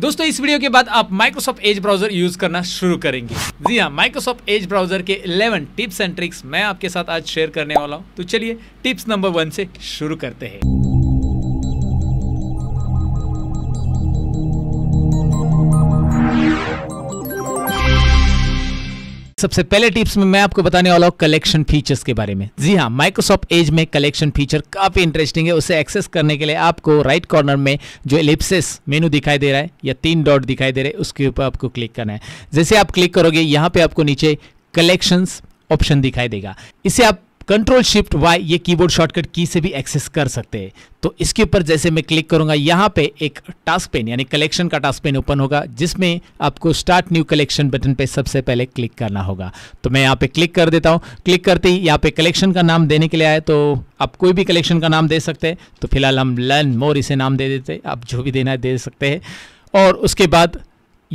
दोस्तों इस वीडियो के बाद आप माइक्रोसॉफ्ट एज ब्राउजर यूज करना शुरू करेंगे जी हाँ माइक्रोसॉफ्ट एज ब्राउजर के 11 टिप्स एंड ट्रिक्स मैं आपके साथ आज शेयर करने वाला हूँ तो चलिए टिप्स नंबर वन से शुरू करते हैं सबसे पहले टिप्स में मैं आपको बताने वाला हूँ कलेक्शन फीचर्स के बारे में जी हाँ माइक्रोसॉफ्ट एज में कलेक्शन फीचर काफ़ी इंटरेस्टिंग है उसे एक्सेस करने के लिए आपको राइट कॉर्नर में जो एलिप्सिस मेनू दिखाई दे रहा है या तीन डॉट दिखाई दे रहे हैं उसके ऊपर आपको क्लिक करना है जैसे आप क्लिक करोगे यहाँ पे आपको नीचे कलेक्शन ऑप्शन दिखाई देगा इसे आप कंट्रोल शिफ्ट वाई ये कीबोर्ड शॉर्टकट की से भी एक्सेस कर सकते हैं तो इसके ऊपर जैसे मैं क्लिक करूंगा यहाँ पे एक टास्क पेन यानी कलेक्शन का टास्क पेन ओपन होगा जिसमें आपको स्टार्ट न्यू कलेक्शन बटन पे सबसे पहले क्लिक करना होगा तो मैं यहाँ पे क्लिक कर देता हूँ क्लिक करते ही यहाँ पे कलेक्शन का नाम देने के लिए आए तो आप कोई भी कलेक्शन का नाम दे सकते हैं तो फिलहाल हम लर्न मोर इसे नाम दे देते आप जो भी देना है दे सकते हैं और उसके बाद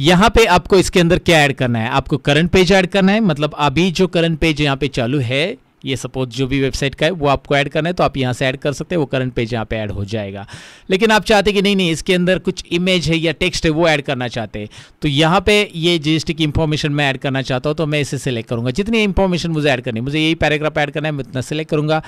यहाँ पे आपको इसके अंदर क्या ऐड करना है आपको करंट पेज ऐड करना है मतलब अभी जो करंट पेज यहाँ पे चालू है ये सपोज जो भी वेबसाइट का है वो आपको ऐड करना है तो आप यहाँ से ऐड कर सकते हैं वो करंट पेज यहाँ पे ऐड हो जाएगा लेकिन आप चाहते कि नहीं नहीं इसके अंदर कुछ इमेज है या टेक्स्ट है वो ऐड करना चाहते हैं तो यहाँ पे ये जीएसटी की इन्फॉर्मेशन मैं ऐड करना चाहता हूँ तो मैं इसे सेलेक्ट करूँगा जितनी इन्फॉर्मेशन मुझे ऐड करनी मुझे यही पैराग्राफ ऐड करना है मैं उतना सेलेक्ट करूँगा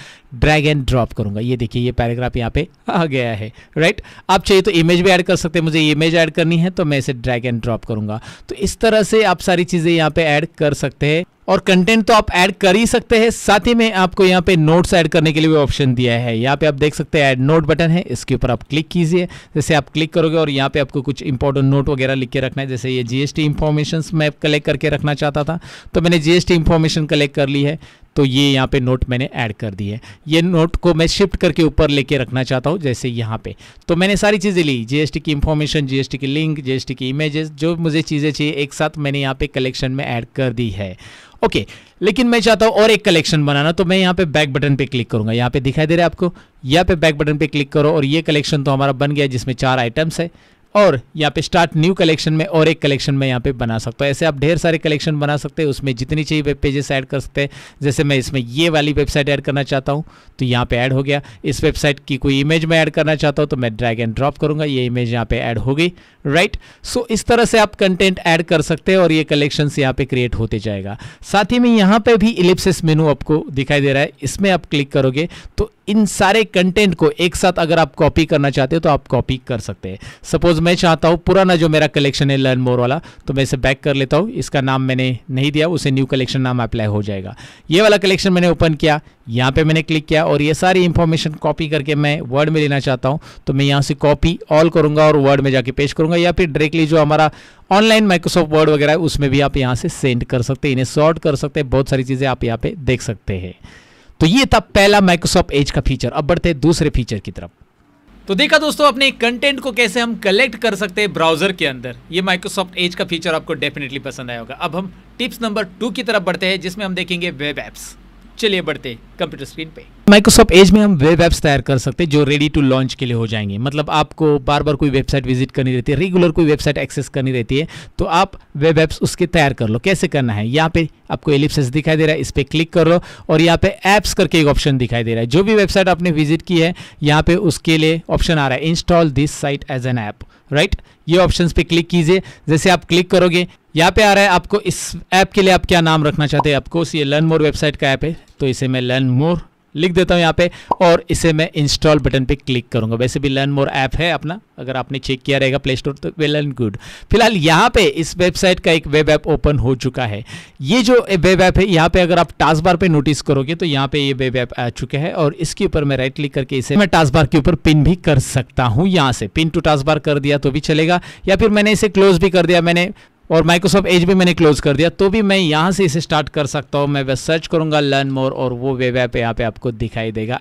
ड्रैग एंड ड्रॉप करूँगा ये देखिए ये पैराग्राफ यहाँ पे आ गया है राइट आप चाहिए तो इमेज भी ऐड कर सकते हैं मुझे इमेज ऐड करनी है तो मैं इसे ड्रैग एंड ड्रॉप करूँगा तो इस तरह से आप सारी चीज़ें यहाँ पे ऐड कर सकते हैं और कंटेंट तो आप ऐड कर ही सकते हैं साथ ही में आपको यहाँ पे नोट्स ऐड करने के लिए भी ऑप्शन दिया है यहाँ पे आप देख सकते हैं ऐड नोट बटन है इसके ऊपर आप क्लिक कीजिए जैसे आप क्लिक करोगे और यहाँ पे आपको कुछ इंपॉर्टेंट नोट वगैरह लिख के रखना है जैसे ये जीएसटी इन्फॉर्मेशन मैं कलेक्ट करके रखना चाहता था तो मैंने जीएसटी इन्फॉर्मेशन कलेक्ट कर ली है तो ये यहाँ पे नोट मैंने ऐड कर दी है ये नोट को मैं शिफ्ट करके ऊपर लेके रखना चाहता हूँ जैसे यहाँ पे तो मैंने सारी चीज़ें ली जीएसटी की इन्फॉर्मेशन जीएसटी की लिंक जीएसटी की इमेजेस जो मुझे चीज़ें चाहिए एक साथ मैंने यहाँ पे कलेक्शन में ऐड कर दी है ओके लेकिन मैं चाहता हूँ और एक कलेक्शन बनाना तो मैं यहाँ पे बैक बटन पे क्लिक करूंगा यहाँ पे दिखाई दे रहा है आपको यहाँ पे बैक बटन पे क्लिक करो और ये कलेक्शन तो हमारा बन गया जिसमें चार आइटम्स है और यहाँ पे स्टार्ट न्यू कलेक्शन में और एक कलेक्शन में यहाँ पे बना सकता हूँ ऐसे आप ढेर सारे कलेक्शन बना सकते हैं उसमें जितनी चाहिए वेब पेजेस ऐड कर सकते हैं जैसे मैं इसमें ये वाली वेबसाइट ऐड करना चाहता हूँ तो यहाँ पे ऐड हो गया इस वेबसाइट की कोई इमेज मैं ऐड करना चाहता हूँ तो मैं ड्रैग एंड ड्रॉप करूँगा ये इमेज यहाँ पर ऐड हो गई राइट सो इस तरह से आप कंटेंट ऐड कर सकते हैं और ये कलेक्शन यहाँ पर क्रिएट होते जाएगा साथ ही में यहाँ पर भी इलिप्सिस मेनू आपको दिखाई दे रहा है इसमें आप क्लिक करोगे तो इन सारे कंटेंट को एक साथ अगर आप कॉपी करना चाहते हो तो आप कॉपी कर सकते हैं सपोज मैं चाहता हूँ पुराना जो मेरा कलेक्शन है लर्न मोर वाला तो मैं इसे बैक कर लेता हूँ इसका नाम मैंने नहीं दिया उसे न्यू कलेक्शन नाम अप्लाई हो जाएगा ये वाला कलेक्शन मैंने ओपन किया यहाँ पे मैंने क्लिक किया और ये सारी इन्फॉर्मेशन कॉपी करके मैं वर्ड में लेना चाहता हूँ तो मैं यहाँ से कॉपी ऑल करूँगा और वर्ड में जाके पेश करूँगा या फिर डायरेक्टली जो हमारा ऑनलाइन माइक्रोसॉफ्ट वर्ड वगैरह है उसमें भी आप यहाँ से सेंड कर सकते हैं इन्हें सॉर्ट कर सकते हैं बहुत सारी चीज़ें आप यहाँ पर देख सकते हैं तो ये था पहला माइक्रोसॉफ्ट एज का फीचर अब बढ़ते हैं दूसरे फीचर की तरफ तो देखा दोस्तों अपने कंटेंट को कैसे हम कलेक्ट कर सकते हैं ब्राउजर के अंदर ये माइक्रोसॉफ्ट एज का फीचर आपको डेफिनेटली पसंद आया होगा अब हम टिप्स नंबर टू की तरफ बढ़ते हैं जिसमें हम देखेंगे वेब एप्स चलिए बढ़ते कंप्यूटर स्क्रीन पे माइक्रोसॉफ्ट एज में हम वेब एप्स तैयार कर सकते हैं जो रेडी टू लॉन्च के लिए हो जाएंगे मतलब आपको बार बार कोई वेबसाइट विजिट करनी रहती है रेगुलर कोई वेबसाइट एक्सेस करनी रहती है तो आप वेब एप्स उसके तैयार कर लो कैसे करना है यहाँ पे आपको एलिप्स दिखाई दे रहा है इस पर क्लिक कर लो और यहाँ पे ऐप्स करके एक ऑप्शन दिखाई दे रहा है जो भी वेबसाइट आपने विजिट की है यहाँ पे उसके लिए ऑप्शन आ रहा है install this site as an app right ये ऑप्शन पे क्लिक कीजिए जैसे आप क्लिक करोगे यहाँ पे आ रहा है आपको इस ऐप के लिए आप क्या नाम रखना चाहते हैं आपको ये लर्न मोर वेबसाइट का ऐप है तो इसे मैं लर्न मोर लिख देता हूँ यहाँ पे और इसे मैं इंस्टॉल बटन पे क्लिक करूंगा वैसे भी लर्न मोर ऐप है अपना अगर आपने चेक किया रहेगा प्ले स्टोर तो वेल एंड गुड फिलहाल यहाँ पे इस वेबसाइट का एक वेब ऐप ओपन हो चुका है ये जो वेब ऐप है यहाँ पे अगर आप टास्क बार पे नोटिस करोगे तो यहाँ पे ये वेब ऐप आ चुके हैं और इसके ऊपर मैं राइट क्लिक करके इसे मैं टास्क बार के ऊपर पिन भी कर सकता हूँ यहाँ से पिन टू टास्क बार कर दिया तो भी चलेगा या फिर मैंने इसे क्लोज भी कर दिया मैंने और माइक्रोसॉफ्ट एज भी मैंने क्लोज कर दिया तो भी मैं यहाँ से इसे स्टार्ट कर सकता हूँ मैं वह सर्च करूँगा लर्न मोर और वो वेब ऐप यहाँ पे आपको दिखाई देगा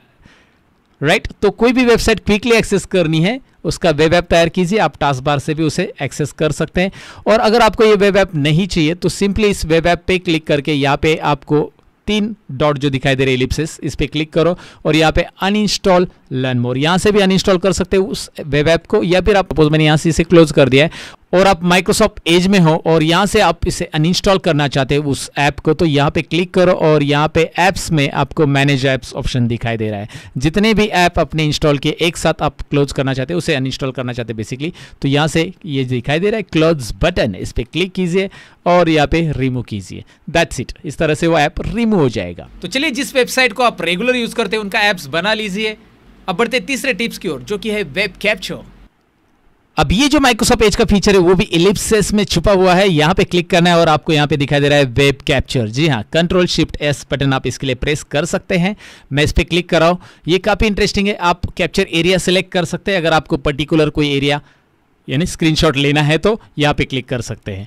राइट right? तो कोई भी वेबसाइट क्विकली एक्सेस करनी है उसका वेब ऐप तैयार कीजिए आप टास्क बार से भी उसे एक्सेस कर सकते हैं और अगर आपको ये वेब ऐप नहीं चाहिए तो सिंपली इस वेब ऐप पे क्लिक करके यहाँ पे आपको तीन डॉट जो दिखाई दे रहे इलिप्सिस इस पर क्लिक करो और यहाँ पे अनइंस्टॉल लर्न मोर यहां से भी अनइंस्टॉल कर सकते हो उस वेब ऐप को या फिर आप सपोज मैंने यहां से इसे क्लोज कर दिया है और आप माइक्रोसॉफ्ट एज में हो और यहाँ से आप इसे अनइंस्टॉल करना चाहते हो उस ऐप को तो यहाँ पे क्लिक करो और यहाँ पे ऐप्स में आपको मैनेज ऐप्स ऑप्शन दिखाई दे रहा है जितने भी ऐप अपने इंस्टॉल किए एक साथ आप क्लोज करना चाहते हो उसे अनइंस्टॉल करना चाहते हैं बेसिकली तो यहाँ से ये दिखाई दे रहा है क्लोज बटन इस पर क्लिक कीजिए और यहाँ पे रिमूव कीजिए दैट्स इट इस तरह से वो ऐप रिमूव हो जाएगा तो चलिए जिस वेबसाइट को आप रेगुलर यूज करते हैं उनका ऐप्स बना लीजिए अब बढ़ते तीसरे टिप्स की ओर जो कि है वेब कैप्चर अब ये जो माइक्रोसॉफ्ट एज का फीचर है वो भी इलिप्सिस में छुपा हुआ है यहाँ पे क्लिक करना है और आपको यहाँ पे दिखाई दे रहा है वेब कैप्चर जी हाँ कंट्रोल शिफ्ट एस बटन आप इसके लिए प्रेस कर सकते हैं मैं इस पर क्लिक कर रहा हूं ये काफ़ी इंटरेस्टिंग है आप कैप्चर एरिया सेलेक्ट कर सकते हैं अगर आपको पर्टिकुलर कोई एरिया यानी स्क्रीन लेना है तो यहाँ पर क्लिक कर सकते हैं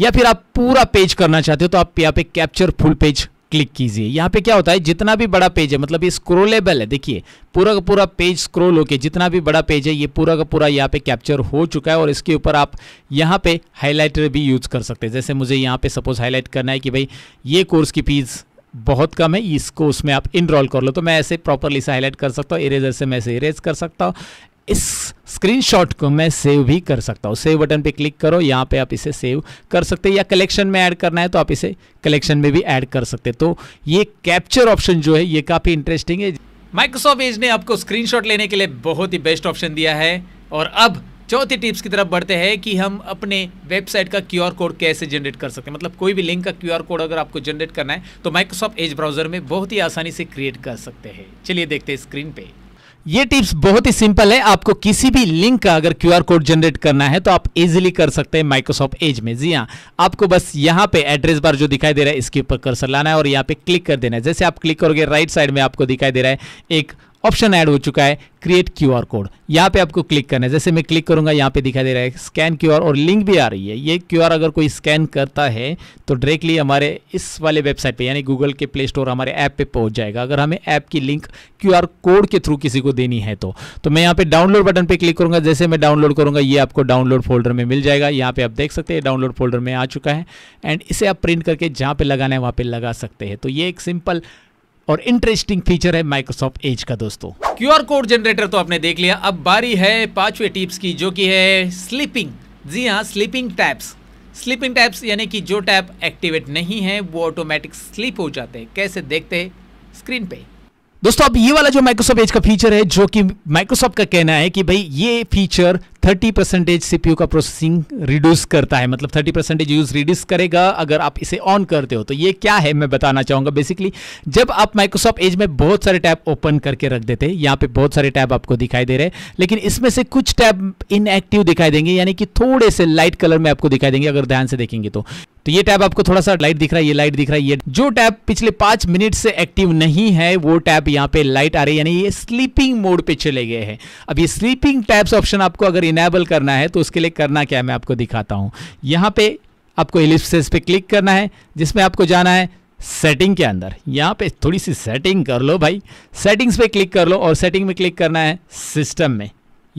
या फिर आप पूरा पेज करना चाहते हो तो आप यहाँ पे कैप्चर फुल पेज क्लिक कीजिए यहाँ पे क्या होता है जितना भी बड़ा पेज है मतलब ये स्क्रोलेबल है देखिए पूरा का पूरा पेज स्क्रोल होके जितना भी बड़ा पेज है ये पूरा का पूरा यहाँ पे कैप्चर हो चुका है और इसके ऊपर आप यहाँ पे हाईलाइटर भी यूज़ कर सकते हैं जैसे मुझे यहाँ पे सपोज हाईलाइट करना है कि भाई ये कोर्स की फीस बहुत कम है इसको उसमें आप इनरोल कर लो तो मैं ऐसे प्रॉपरली से हाईलाइट कर सकता हूँ इरेजर से मैं ऐसे इरेज कर सकता हूँ इस स्क्रीनशॉट को मैं सेव भी कर सकता हूँ सेव बटन पे क्लिक करो यहाँ पे आप इसे सेव कर सकते हैं या कलेक्शन में ऐड करना है तो आप इसे कलेक्शन में भी ऐड कर सकते हैं तो ये कैप्चर ऑप्शन जो है ये काफ़ी इंटरेस्टिंग है माइक्रोसॉफ्ट एज ने आपको स्क्रीनशॉट लेने के लिए बहुत ही बेस्ट ऑप्शन दिया है और अब चौथी टिप्स की तरफ बढ़ते हैं कि हम अपने वेबसाइट का क्यू कोड कैसे जनरेट कर सकते हैं मतलब कोई भी लिंक का क्यू कोड अगर आपको जनरेट करना है तो माइक्रोसॉफ्ट एज ब्राउजर में बहुत ही आसानी से क्रिएट कर सकते हैं चलिए देखते हैं स्क्रीन पे ये टिप्स बहुत ही सिंपल है आपको किसी भी लिंक का अगर क्यूआर कोड जनरेट करना है तो आप इजीली कर सकते हैं माइक्रोसॉफ्ट एज में जी हाँ आपको बस यहाँ पे एड्रेस बार जो दिखाई दे रहा है इसके ऊपर कर्सर लाना है और यहाँ पे क्लिक कर देना है जैसे आप क्लिक करोगे राइट साइड में आपको दिखाई दे रहा है एक ऑप्शन ऐड हो चुका है क्रिएट क्यू आर कोड यहाँ पे आपको क्लिक करना है जैसे मैं क्लिक करूंगा यहाँ पे दिखाई दे रहा है स्कैन क्यू आर और लिंक भी आ रही है ये क्यू आर अगर कोई स्कैन करता है तो डायरेक्टली हमारे इस वाले वेबसाइट पे यानी गूगल के प्ले स्टोर हमारे ऐप पे पहुंच जाएगा अगर हमें ऐप की लिंक क्यू आर कोड के थ्रू किसी को देनी है तो तो मैं यहाँ पे डाउनलोड बटन पर क्लिक करूंगा जैसे मैं डाउनलोड करूँगा ये आपको डाउनलोड फोल्डर में मिल जाएगा यहाँ पर आप देख सकते हैं डाउनलोड फोल्डर में आ चुका है एंड इसे आप प्रिंट करके जहाँ पर लगाना है वहाँ पर लगा सकते हैं तो ये एक सिंपल और इंटरेस्टिंग फीचर है माइक्रोसॉफ्ट एज का दोस्तों क्यूआर कोड जनरेटर तो आपने देख लिया अब बारी है पांचवे टिप्स की जो कि है स्लीपिंग जी हाँ स्लीपिंग टैप्स स्लीपिंग टैप्स यानी कि जो टैप एक्टिवेट नहीं है वो ऑटोमेटिक स्लीप हो जाते हैं कैसे देखते हैं स्क्रीन पे दोस्तों अब ये वाला जो माइक्रोसॉफ्ट एज का फीचर है जो कि माइक्रोसॉफ्ट का कहना है कि भाई ये फीचर थर्टी परसेंटेज सीपीयू का प्रोसेसिंग रिड्यूस करता है मतलब थर्टी परसेंटेज यूज रिड्यूस करेगा अगर आप इसे ऑन करते हो तो ये क्या है मैं बताना चाहूंगा बेसिकली जब आप माइक्रोसॉफ्ट एज में बहुत सारे टैब ओपन करके रख देते हैं यहाँ पे बहुत सारे टैब आपको दिखाई दे रहे हैं लेकिन इसमें से कुछ टैब इनएक्टिव दिखाई देंगे यानी कि थोड़े से लाइट कलर में आपको दिखाई देंगे अगर ध्यान से देखेंगे तो तो ये टैब आपको थोड़ा सा लाइट दिख रहा है ये लाइट दिख रहा है ये जो टैब पिछले पांच मिनट से एक्टिव नहीं है वो टैब यहाँ पे लाइट आ रही है यानी ये स्लीपिंग मोड पे चले गए हैं अब ये स्लीपिंग टैब्स ऑप्शन आपको अगर इनेबल करना है तो उसके लिए करना क्या है मैं आपको दिखाता हूँ यहाँ पे आपको एलिप्सिस पे क्लिक करना है जिसमें आपको जाना है सेटिंग के अंदर यहाँ पे थोड़ी सी सेटिंग कर लो भाई सेटिंग्स पे क्लिक कर लो और सेटिंग में क्लिक करना है सिस्टम में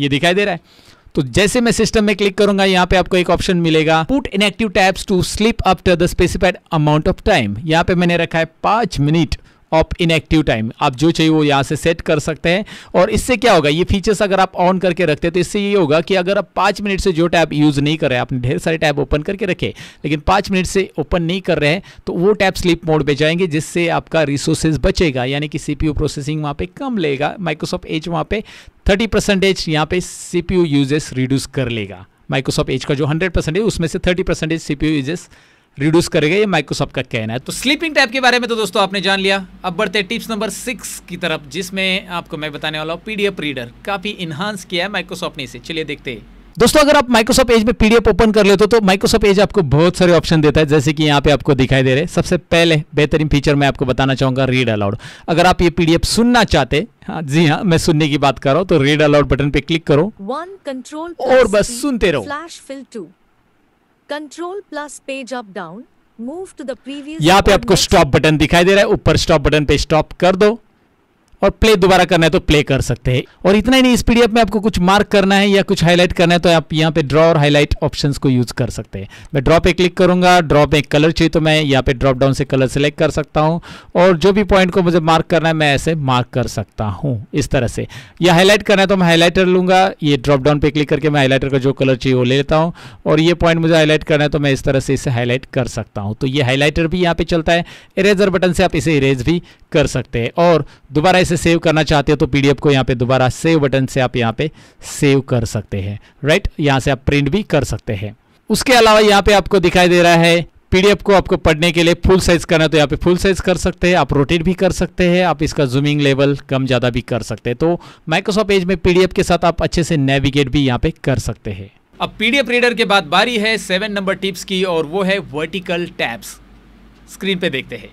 ये दिखाई दे रहा है तो जैसे मैं सिस्टम में क्लिक करूंगा यहाँ पे आपको एक ऑप्शन मिलेगा put inactive tabs to sleep up to the specified amount of time यहाँ पे मैंने रखा है पांच मिनट ऑफ इनएक्टिव टाइम आप जो चाहिए वो यहाँ से सेट कर सकते हैं और इससे क्या होगा ये फीचर्स अगर आप ऑन करके रखते हैं तो इससे ये होगा कि अगर आप पाँच मिनट से जो टैब यूज़ नहीं कर रहे आपने ढेर सारे टैब ओपन करके रखे लेकिन पाँच मिनट से ओपन नहीं कर रहे हैं तो वो टैब स्लीप मोड पर जाएंगे जिससे आपका रिसोर्सेज बचेगा यानी कि सी प्रोसेसिंग वहाँ पर कम लेगा माइक्रोसॉफ्ट एज वहाँ पर थर्टी परसेंटेज यहाँ पे सी यूजेस रिड्यूस कर लेगा माइक्रोसॉफ्ट एज का जो हंड्रेड परसेंटेज उसमें से thirty percentage C uses reduce करेगा ये माइक्रोसॉफ्ट का कहना है तो स्लीपिंग टैब के बारे में तो दोस्तों आपने जान लिया अब बढ़ते टिप्स नंबर सिक्स की तरफ जिसमें आपको मैं बताने वाला हूँ पीडीएफ रीडर काफ़ी इनहांस किया है माइक्रोसॉफ्ट ने इसे चलिए देखते हैं दोस्तों अगर आप माइक्रोसॉफ्ट एज में पीडीएफ ओपन कर लेते हो तो माइक्रोसॉफ्ट एज आपको बहुत सारे ऑप्शन देता है जैसे कि यहाँ पे आपको दिखाई दे रहे सबसे पहले बेहतरीन फीचर मैं आपको बताना चाहूंगा रीड अलाउड अगर आप ये पीडीएफ सुनना चाहते हाँ जी हाँ मैं सुनने की बात कर रहा हूँ तो रीड अलाउड बटन पे क्लिक करो वन कंट्रोल और बस सुनते रहो flash fill to control plus page up down move to the previous यहाँ पे आपको स्टॉप बटन दिखाई दे रहा है ऊपर स्टॉप बटन पे स्टॉप कर दो और प्ले दोबारा करना है तो प्ले कर सकते हैं और इतना ही नहीं इस पीडीएफ में आपको कुछ मार्क करना है या कुछ हाईलाइट करना है तो आप यहाँ पे ड्रॉ और हाईलाइट ऑप्शंस को यूज कर सकते हैं मैं ड्रॉ पे क्लिक करूंगा ड्रॉ पे कलर चाहिए तो मैं यहाँ पे ड्रॉप डाउन से कलर सेलेक्ट कर सकता हूँ और जो भी पॉइंट को मुझे मार्क करना है मैं ऐसे मार्क कर सकता हूँ इस तरह से या हाईलाइट करना है तो मैं हाईलाइटर लूंगा ये ड्रॉप डाउन पे क्लिक करके मैं हाईलाइटर का जो कलर चाहिए वो ले लेता हूँ और ये पॉइंट मुझे हाईलाइट करना है तो मैं इस तरह से इसे हाईलाइट कर सकता हूँ तो ये हाईलाइटर भी यहाँ पे चलता है इरेजर बटन से आप इसे इरेज भी कर सकते हैं और दोबारा इसे सेव करना चाहते हो तो पीडीएफ को यहाँ पे दोबारा सेव बटन से आप यहाँ पे सेव कर सकते हैं राइट यहाँ से आप प्रिंट भी कर सकते हैं उसके अलावा यहाँ पे आपको दिखाई दे रहा है पीडीएफ को आपको पढ़ने के लिए फुल साइज करना है तो यहाँ पे फुल साइज कर सकते हैं आप रोटेट भी कर सकते हैं आप इसका जूमिंग लेवल कम ज़्यादा भी कर सकते हैं तो माइक्रोसॉफ्ट एज में पीडीएफ के साथ आप अच्छे से नेविगेट भी यहाँ पे कर सकते हैं अब पीडीएफ रीडर के बाद बारी है सेवन नंबर टिप्स की और वो है वर्टिकल टैब्स स्क्रीन पे देखते हैं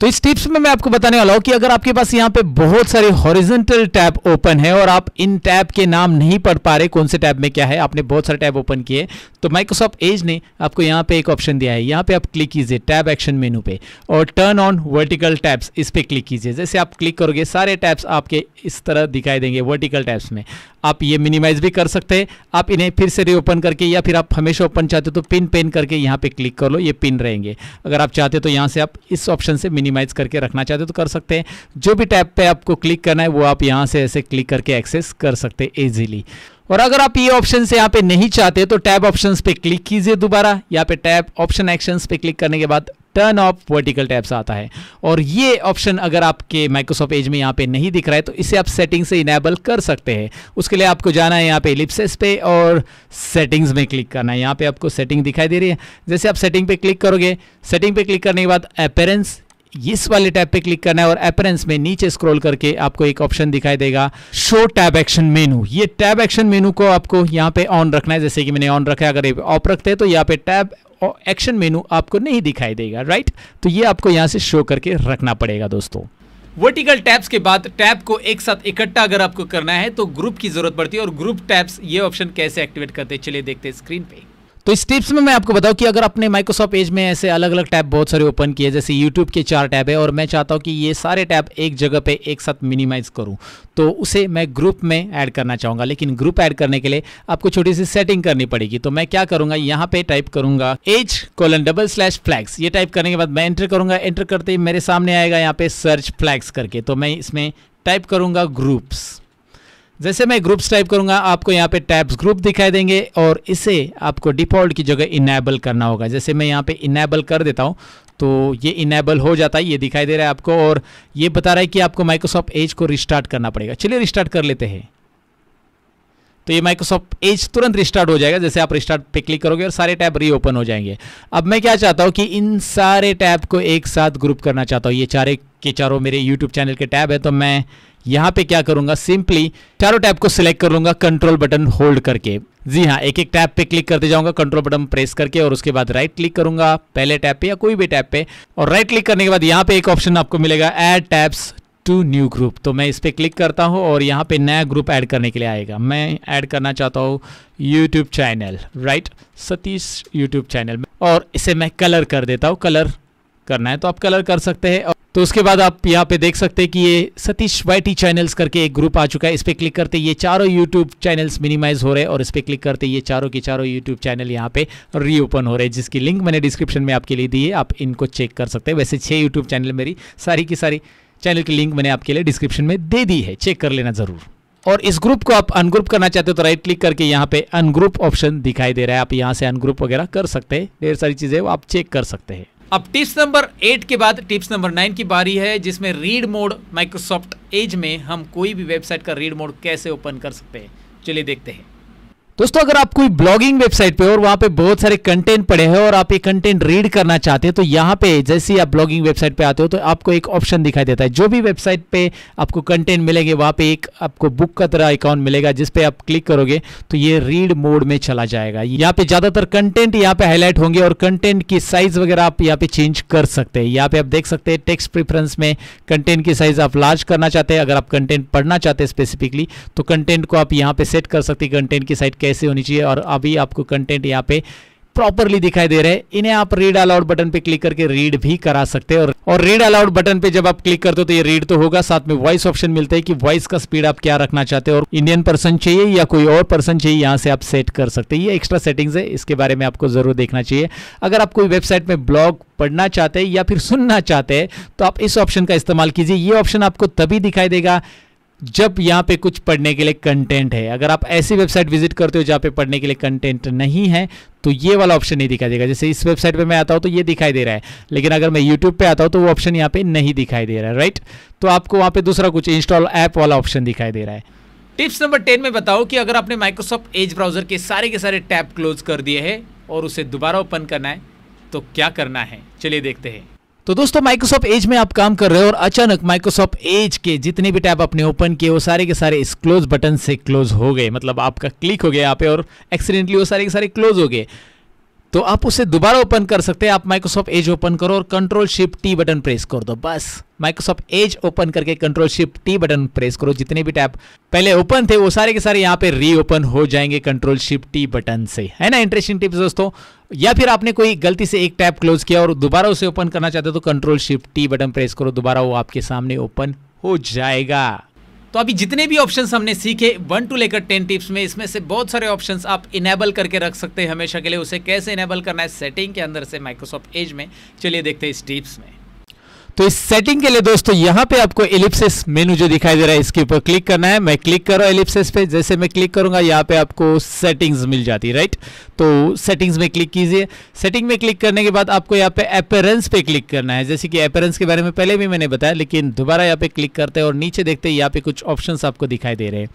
तो इस टिप्स में मैं आपको बताने वाला हूं कि अगर आपके पास यहाँ पे बहुत सारे हॉरिजेंटल टैब ओपन है और आप इन टैब के नाम नहीं पढ़ पा रहे कौन से टैब में क्या है आपने बहुत सारे टैब ओपन किए तो माइक्रोसॉफ्ट एज ने आपको यहाँ पे एक ऑप्शन दिया है यहाँ पे आप क्लिक कीजिए टैब एक्शन मेनू पे और टर्न ऑन वर्टिकल टैब्स इस पर क्लिक कीजिए जैसे आप क्लिक करोगे सारे टैब्स आपके इस तरह दिखाई देंगे वर्टिकल टैब्स में आप ये मिनिमाइज भी कर सकते हैं आप इन्हें फिर से रीओपन करके या फिर आप हमेशा ओपन चाहते हो तो पिन पेन करके यहाँ पे क्लिक कर लो ये पिन रहेंगे अगर आप चाहते हो तो यहाँ से आप इस ऑप्शन से मिनिमाइज करके रखना चाहते हो तो कर सकते हैं जो भी टैब पे आपको क्लिक करना है वो आप यहाँ से ऐसे क्लिक करके एक्सेस कर सकते हैं ईजिली और अगर आप ये ऑप्शन से यहाँ पे नहीं चाहते तो टैब ऑप्शन पे क्लिक कीजिए दोबारा यहाँ पे टैब ऑप्शन एक्शन पे क्लिक करने के बाद टर्न ऑफ वर्टिकल टैब्स आता है और ये ऑप्शन अगर आपके माइक्रोसॉफ्ट एज में यहाँ पे नहीं दिख रहा है तो इसे आप सेटिंग से इनेबल कर सकते हैं उसके लिए आपको जाना है यहाँ पे लिप्सेस पे और सेटिंग्स में क्लिक करना है यहाँ पे आपको सेटिंग दिखाई दे रही है जैसे आप सेटिंग पे क्लिक करोगे सेटिंग पे क्लिक करने के बाद अपेरेंस इस वाले टैब पे क्लिक करना है और अपेरेंस में नीचे स्क्रॉल करके आपको एक ऑप्शन दिखाई देगा शो टैब एक्शन मेनू ये टैब एक्शन मेनू को आपको यहाँ पे ऑन रखना है जैसे कि मैंने ऑन रखा है अगर ऑफ रखते हैं तो यहाँ पे टैब एक्शन मेनू आपको नहीं दिखाई देगा राइट तो ये आपको यहाँ से शो करके रखना पड़ेगा दोस्तों वर्टिकल टैब्स के बाद टैब को एक साथ इकट्ठा अगर आपको करना है तो ग्रुप की जरूरत पड़ती है और ग्रुप टैब्स ये ऑप्शन कैसे एक्टिवेट करते चलिए देखते हैं स्क्रीन पे तो इस टिप्स में मैं आपको बताऊं कि अगर अपने माइक्रोसॉफ्ट एज में ऐसे अलग अलग टैब बहुत सारे ओपन किए जैसे यूट्यूब के चार टैब है और मैं चाहता हूं कि ये सारे टैब एक जगह पे एक साथ मिनिमाइज करूं तो उसे मैं ग्रुप में ऐड करना चाहूंगा लेकिन ग्रुप ऐड करने के लिए आपको छोटी सी सेटिंग करनी पड़ेगी तो मैं क्या करूंगा यहाँ पे टाइप करूंगा Edge colon double slash flags ये टाइप करने के बाद मैं एंटर करूंगा एंटर करते ही मेरे सामने आएगा यहाँ पे सर्च फ्लैक्स करके तो मैं इसमें टाइप करूंगा ग्रुप्स जैसे मैं ग्रुप्स टाइप करूंगा आपको यहाँ पे टैब्स ग्रुप दिखाई देंगे और इसे आपको डिफ़ॉल्ट की जगह इनेबल करना होगा जैसे मैं यहाँ पे इनेबल कर देता हूँ तो ये इनेबल हो जाता है ये दिखाई दे रहा है आपको और ये बता रहा है कि आपको माइक्रोसॉफ्ट एज को रिस्टार्ट करना पड़ेगा चलिए रिस्टार्ट कर लेते हैं तो ये माइक्रोसॉफ्ट एज तुरंत रिस्टार्ट हो जाएगा जैसे आप रिस्टार्ट पे क्लिक करोगे और सारे टैब रीओपन हो जाएंगे अब मैं क्या चाहता हूँ कि इन सारे टैब को एक साथ ग्रुप करना चाहता हूँ ये चारे के चारों मेरे यूट्यूब चैनल के टैब है तो मैं यहां पे क्या करूंगा सिंपली चारों टैब को सिलेक्ट कर लूंगा कंट्रोल बटन होल्ड करके जी हाँ एक एक टैब पे क्लिक करते जाऊंगा कंट्रोल बटन प्रेस करके और उसके बाद राइट क्लिक करूंगा पहले टैब पे या कोई भी टैब पे और राइट क्लिक करने के बाद यहाँ पे एक ऑप्शन आपको मिलेगा add tabs to new group तो मैं इस पर क्लिक करता हूँ और यहाँ पे नया ग्रुप ऐड करने के लिए आएगा मैं ऐड करना चाहता हूँ YouTube channel right Satish YouTube channel और इसे मैं कलर कर देता हूँ कलर करना है तो आप कलर कर सकते हैं तो उसके बाद आप यहाँ पे देख सकते हैं कि ये सतीश वाईटी चैनल्स करके एक ग्रुप आ चुका है इस पर क्लिक करते ये चारों यूट्यूब चैनल्स मिनिमाइज हो रहे हैं और इस पर क्लिक करते ये चारों के चारों यूट्यूब चैनल यहाँ पे रीओपन हो रहे हैं जिसकी लिंक मैंने डिस्क्रिप्शन में आपके लिए दी है आप इनको चेक कर सकते हैं वैसे छः यूट्यूब चैनल मेरी सारी की सारी चैनल की लिंक मैंने आपके लिए डिस्क्रिप्शन में दे दी है चेक कर लेना ज़रूर और इस ग्रुप को आप अनग्रुप करना चाहते हो तो राइट क्लिक करके यहाँ पे अनग्रुप ऑप्शन दिखाई दे रहा है आप यहाँ से अनग्रुप वगैरह कर सकते हैं ढेर सारी चीज़ें आप चेक कर सकते हैं अब टिप्स नंबर एट के बाद टिप्स नंबर नाइन की बारी है जिसमें रीड मोड माइक्रोसॉफ्ट एज में हम कोई भी वेबसाइट का रीड मोड कैसे ओपन कर सकते हैं चलिए देखते हैं दोस्तों अगर आप कोई ब्लॉगिंग वेबसाइट पे और वहां पे बहुत सारे कंटेंट पड़े हैं और आप ये कंटेंट रीड करना चाहते हैं तो यहाँ पे जैसे ही आप ब्लॉगिंग वेबसाइट पे आते हो तो आपको एक ऑप्शन दिखाई देता है जो भी वेबसाइट पे आपको कंटेंट मिलेंगे वहां पे एक आपको बुक का तरह अकाउंट मिलेगा जिसपे आप क्लिक करोगे तो ये रीड मोड में चला जाएगा यहाँ पे ज्यादातर कंटेंट यहाँ पे हाईलाइट होंगे और कंटेंट की साइज वगैरह आप यहाँ पे चेंज कर सकते हैं यहाँ पे आप देख सकते हैं टेक्स्ट प्रिफरेंस में कंटेंट की साइज आप लार्ज करना चाहते हैं अगर आप कंटेंट पढ़ना चाहते हैं स्पेसिफिकली तो कंटेंट को आप यहाँ पे सेट कर सकते हैं कंटेंट की साइज कैसे होनी चाहिए और अभी आपको कंटेंट यहाँ पे प्रॉपरली दिखाई दे रहे हैं इन्हें आप रीड अलाउड बटन पे क्लिक करके रीड भी करा सकते हैं और, रीड अलाउड बटन पे जब आप क्लिक करते हो तो ये रीड तो होगा साथ में वॉइस ऑप्शन मिलता है कि वॉइस का स्पीड आप क्या रखना चाहते हैं और इंडियन पर्सन चाहिए या कोई और पर्सन चाहिए यहाँ से आप सेट कर सकते हैं ये एक्स्ट्रा सेटिंग्स है इसके बारे में आपको जरूर देखना चाहिए अगर आप कोई वेबसाइट में ब्लॉग पढ़ना चाहते हैं या फिर सुनना चाहते हैं तो आप इस ऑप्शन का इस्तेमाल कीजिए ये ऑप्शन आपको तभी दिखाई देगा जब यहाँ पे कुछ पढ़ने के लिए कंटेंट है अगर आप ऐसी वेबसाइट विजिट करते हो जहाँ पे पढ़ने के लिए कंटेंट नहीं है तो ये वाला ऑप्शन नहीं दिखाई देगा जैसे इस वेबसाइट पे मैं आता हूँ तो ये दिखाई दे रहा है लेकिन अगर मैं यूट्यूब पे आता हूँ तो वो ऑप्शन यहाँ पे नहीं दिखाई दे रहा है राइट तो आपको वहाँ पे दूसरा कुछ इंस्टॉल ऐप वाला ऑप्शन दिखाई दे रहा है टिप्स नंबर टेन में बताओ कि अगर आपने माइक्रोसॉफ्ट एज ब्राउजर के सारे के सारे टैब क्लोज कर दिए है और उसे दोबारा ओपन करना है तो क्या करना है चलिए देखते हैं तो दोस्तों माइक्रोसॉफ्ट एज में आप काम कर रहे हो और अचानक माइक्रोसॉफ्ट एज के जितने भी टैब आपने ओपन किए वो सारे के सारे इस क्लोज बटन से क्लोज हो गए मतलब आपका क्लिक हो गया यहाँ पे और एक्सीडेंटली वो सारे के सारे क्लोज हो गए तो आप उसे दोबारा ओपन कर सकते हैं आप माइक्रोसॉफ्ट एज ओपन करो और control shift T button press कर दो बस माइक्रोसॉफ्ट एज ओपन करके control shift T button press करो जितने भी टैब पहले ओपन थे वो सारे के सारे यहाँ पे रीओपन हो जाएंगे कंट्रोल शिफ्ट टी बटन से है ना इंटरेस्टिंग टिप्स दोस्तों या फिर आपने कोई गलती से एक टैब क्लोज किया और दोबारा उसे ओपन करना चाहते हो तो control shift T button press करो दोबारा वो आपके सामने ओपन हो जाएगा तो अभी जितने भी ऑप्शंस हमने सीखे वन टू लेकर टेन टिप्स में इसमें से बहुत सारे ऑप्शंस आप इनेबल करके रख सकते हैं हमेशा के लिए उसे कैसे इनेबल करना है सेटिंग के अंदर से माइक्रोसॉफ्ट एज में चलिए देखते हैं इस टिप्स में तो इस सेटिंग के लिए दोस्तों यहां पे आपको एलिप्सिस मेनू जो दिखाई दे रहा है इसके ऊपर क्लिक करना है मैं क्लिक कर रहा हूं एलिप्सिस पे जैसे मैं क्लिक करूंगा यहाँ पे आपको सेटिंग्स मिल जाती है राइट तो सेटिंग्स में क्लिक कीजिए सेटिंग में क्लिक करने के बाद आपको यहाँ पे अपेरेंस पे क्लिक करना है जैसे कि अपेरेंस के बारे में पहले भी मैंने बताया लेकिन दोबारा यहाँ पे क्लिक करते हैं और नीचे देखते हैं यहाँ पे कुछ ऑप्शन आपको दिखाई दे रहे हैं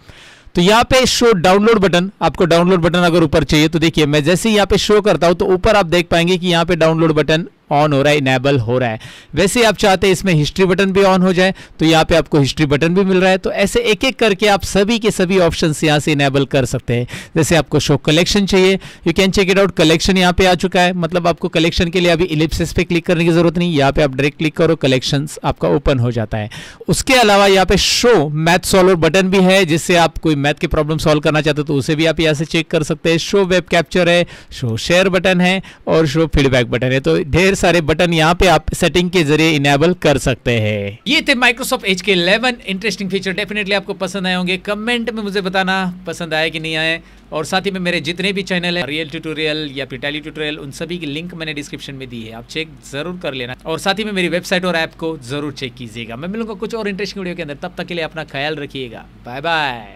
तो यहाँ पे शो डाउनलोड बटन आपको डाउनलोड बटन अगर ऊपर चाहिए तो देखिए मैं जैसे यहाँ पे शो करता हूँ तो ऊपर आप देख पाएंगे कि यहाँ पे डाउनलोड बटन ऑन हो रहा है इनेबल हो रहा है वैसे आप चाहते हैं इसमें हिस्ट्री बटन भी ऑन हो जाए तो यहाँ पे आपको हिस्ट्री बटन भी मिल रहा है तो ऐसे एक एक करके आप सभी के सभी ऑप्शन यहाँ से इनेबल कर सकते हैं जैसे आपको शो कलेक्शन चाहिए you can check it out collection यहाँ पे आ चुका है मतलब आपको कलेक्शन के लिए अभी इलिप्सिस पे क्लिक करने की जरूरत नहीं यहाँ पे आप डायरेक्ट क्लिक करो कलेक्शन आपका ओपन हो जाता है उसके अलावा यहाँ पे शो मैथ सॉल्वर बटन भी है जिससे आप कोई मैथ की प्रॉब्लम सॉल्व करना चाहते हो तो उसे भी आप यहाँ से चेक कर सकते हैं शो वेब कैप्चर है शो शेयर बटन है और शो फीडबैक बटन है तो ढेर सारे बटन यहाँ पे आप सेटिंग के जरिए इनेबल कर सकते हैं ये थे माइक्रोसॉफ्ट एच के इलेवन इंटरेस्टिंग फीचर डेफिनेटली आपको पसंद आए होंगे कमेंट में मुझे बताना पसंद आए कि नहीं आए और साथ ही में मेरे जितने भी चैनल है रियल ट्यूटोरियल या फिर टैली ट्यूटोरियल उन सभी की लिंक मैंने डिस्क्रिप्शन में दी है आप चेक जरूर कर लेना और साथ ही में मेरी वेबसाइट और ऐप को जरूर चेक कीजिएगा मैं मिलूंगा कुछ और इंटरेस्टिंग वीडियो के अंदर तब तक के लिए अपना ख्याल रखिएगा बाय बाय